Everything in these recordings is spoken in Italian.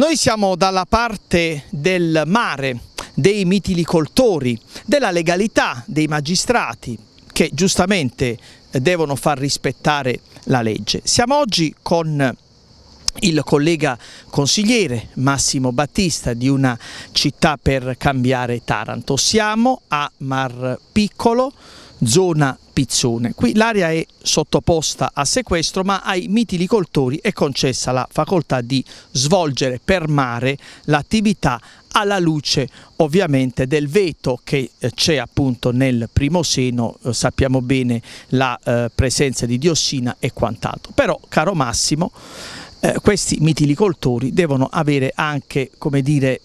Noi siamo dalla parte del mare, dei mitilicoltori, della legalità, dei magistrati che giustamente devono far rispettare la legge. Siamo oggi con il collega consigliere Massimo Battista di una città per cambiare Taranto. Siamo a Mar Piccolo, zona Pizzone. Qui l'area è sottoposta a sequestro ma ai mitilicoltori è concessa la facoltà di svolgere per mare l'attività alla luce ovviamente del veto che eh, c'è appunto nel primo seno, eh, sappiamo bene la eh, presenza di diossina e quant'altro. Però caro Massimo, eh, questi mitilicoltori devono avere anche come dire,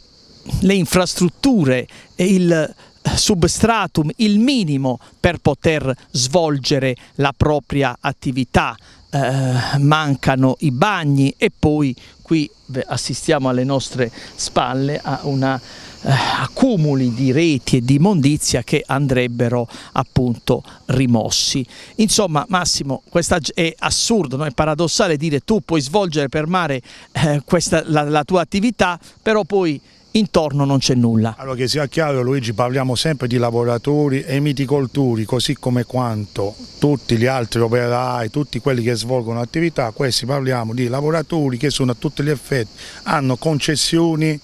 le infrastrutture e il substratum, il minimo per poter svolgere la propria attività. Eh, mancano i bagni e poi qui assistiamo alle nostre spalle a una eh, accumuli di reti e di immondizia che andrebbero appunto rimossi. Insomma Massimo, questa è assurdo, no? è paradossale dire tu puoi svolgere per mare eh, questa, la, la tua attività, però poi intorno non c'è nulla. Allora che sia chiaro Luigi, parliamo sempre di lavoratori e miticoltori, così come quanto tutti gli altri operai, tutti quelli che svolgono attività, questi parliamo di lavoratori che sono a tutti gli effetti, hanno concessioni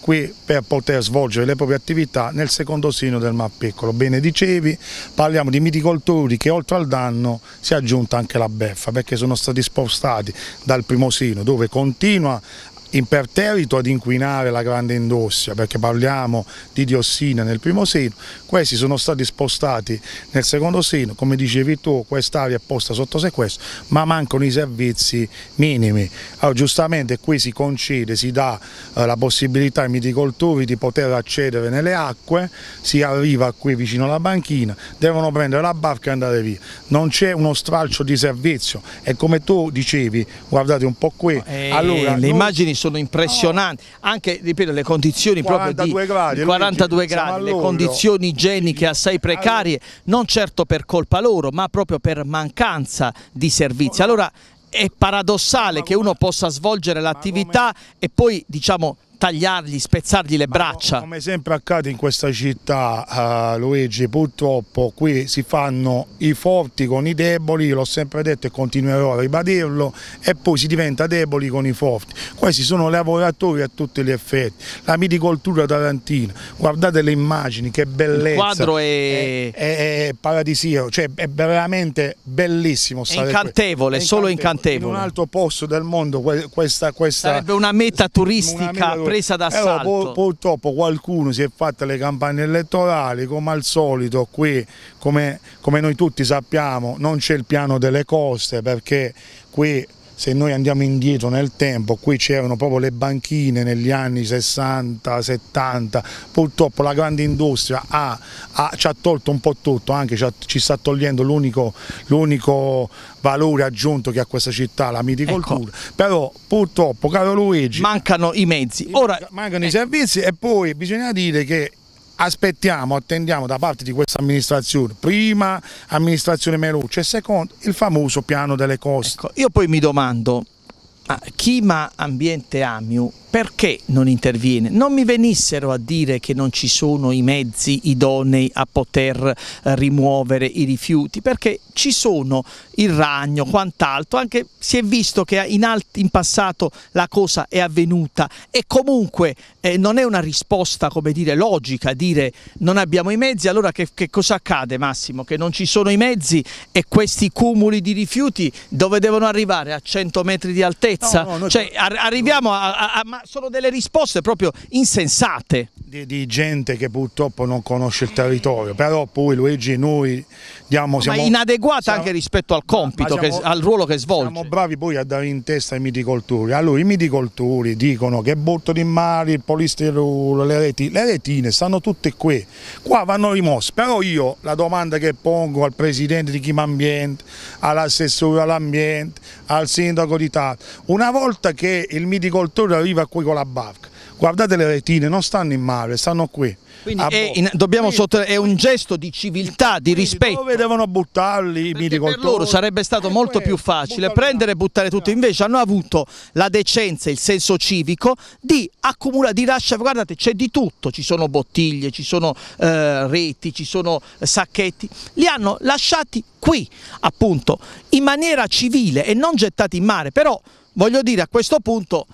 qui per poter svolgere le proprie attività nel secondo sino del Mar Piccolo. Bene dicevi, parliamo di miticoltori che oltre al danno si è aggiunta anche la beffa perché sono stati spostati dal primo sino dove continua imperterrito ad inquinare la grande indossia, perché parliamo di diossina nel primo seno, questi sono stati spostati nel secondo seno, come dicevi tu quest'area è posta sotto sequestro, ma mancano i servizi minimi. Allora, giustamente qui si concede, si dà eh, la possibilità ai miticoltori di poter accedere nelle acque, si arriva qui vicino alla banchina, devono prendere la barca e andare via. Non c'è uno stralcio di servizio e come tu dicevi, guardate un po' qui, eh, allora, le immagini sono impressionanti, oh. anche ripeto, le condizioni proprio di gradi, 42 gradi, le condizioni igieniche assai precarie, non certo per colpa loro ma proprio per mancanza di servizi. Oh, allora, è paradossale che uno possa svolgere l'attività e poi diciamo tagliargli, spezzargli le Ma braccia. Come sempre accade in questa città eh, Luigi, purtroppo qui si fanno i forti con i deboli, l'ho sempre detto e continuerò a ribadirlo, e poi si diventa deboli con i forti. Questi sono lavoratori a tutti gli effetti, la miticoltura tarantina, guardate le immagini, che bellezza. Il quadro è, è, è, è paradisiaco, cioè è veramente bellissimo. È incantevole, solo incantevole. In un altro posto del mondo questa... questa Sarebbe una meta turistica una presa eh, d'assalto. Allora, purtroppo qualcuno si è fatto le campagne elettorali, come al solito qui, come, come noi tutti sappiamo, non c'è il piano delle coste perché qui se noi andiamo indietro nel tempo, qui c'erano proprio le banchine negli anni 60, 70, purtroppo la grande industria ha, ha, ci ha tolto un po' tutto, anche ci, ha, ci sta togliendo l'unico valore aggiunto che ha questa città, la miticoltura, ecco. però purtroppo caro Luigi... Mancano i mezzi. Ora... Mancano eh. i servizi e poi bisogna dire che aspettiamo, attendiamo da parte di questa amministrazione, prima amministrazione Melucci e secondo il famoso piano delle coste. Ecco, io poi mi domando, chi ma ambiente Amiu perché non interviene? Non mi venissero a dire che non ci sono i mezzi idonei a poter eh, rimuovere i rifiuti, perché ci sono il ragno, quant'altro, anche si è visto che in, alt- in, passato la cosa è avvenuta e comunque eh, non è una risposta come dire, logica dire non abbiamo i mezzi, allora che, che cosa accade Massimo? Che non ci sono i mezzi e questi cumuli di rifiuti dove devono arrivare? A 100 metri di altezza? No, no, cioè, ar arriviamo a, a, a sono delle risposte proprio insensate di, di, gente che purtroppo non conosce il territorio, però poi Luigi noi diamo... Siamo, ma inadeguata siamo, anche rispetto al compito, siamo, che, al ruolo che svolge. Siamo bravi poi a dare in testa ai miticoltori. Allora i miticoltori dicono che botto di mare, il polisterolo, le, retine, le retine stanno tutte qui, qua vanno rimosse, però io la domanda che pongo al presidente di Chimambiente, all'assessore all'ambiente, al sindaco di Tato, una volta che il miticoltore arriva qui con la barca, guardate le retine, non stanno in mare, stanno qui. Quindi è, in, dobbiamo è un gesto di civiltà, di rispetto. Dove devono buttarli i milicoltori? Per loro sarebbe stato eh, molto eh, più facile prendere e buttare tutto, invece hanno avuto la decenza, il senso civico di accumulare, di lasciare, guardate c'è di tutto, ci sono bottiglie, ci sono eh, reti, ci sono sacchetti, li hanno lasciati qui appunto in maniera civile e non gettati in mare, però voglio dire a questo punto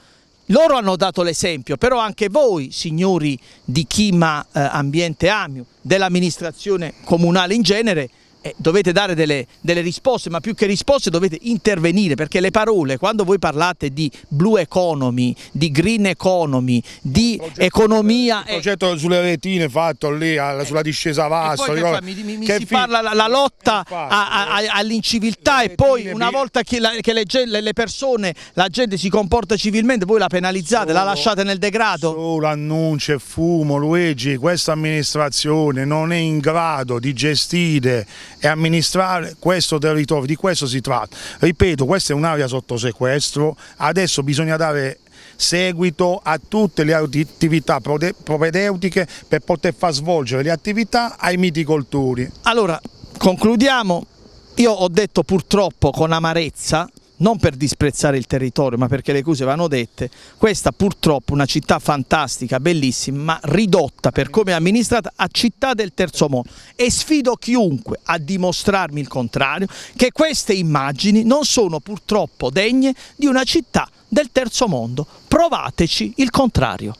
loro hanno dato l'esempio, però anche voi, signori di Chima eh, Ambiente Amio, dell'amministrazione comunale in genere, eh, dovete dare delle, delle, risposte, ma più che risposte dovete intervenire, perché le parole, quando voi parlate di blue economy, di green economy, di progetto, economia... Il progetto sulle retine fatto lì, alla, eh. sulla discesa vasta... Che ricordo, mi, mi, che si parla la, la lotta eh, all'inciviltà e poi una volta che, la, che le, le, persone, la gente si comporta civilmente, voi la penalizzate, solo, la lasciate nel degrado? Solo annunci e fumo, Luigi, questa amministrazione non è in grado di gestire e amministrare questo territorio, di questo si tratta. Ripeto, questa è un'area sotto sequestro, adesso bisogna dare seguito a tutte le attività propedeutiche per poter far svolgere le attività ai miticoltori. Allora, concludiamo. Io ho detto purtroppo con amarezza non per disprezzare il territorio ma perché le cose vanno dette, questa purtroppo è una città fantastica, bellissima, ma ridotta per come è amministrata a città del terzo mondo e sfido chiunque a dimostrarmi il contrario che queste immagini non sono purtroppo degne di una città del terzo mondo, provateci il contrario.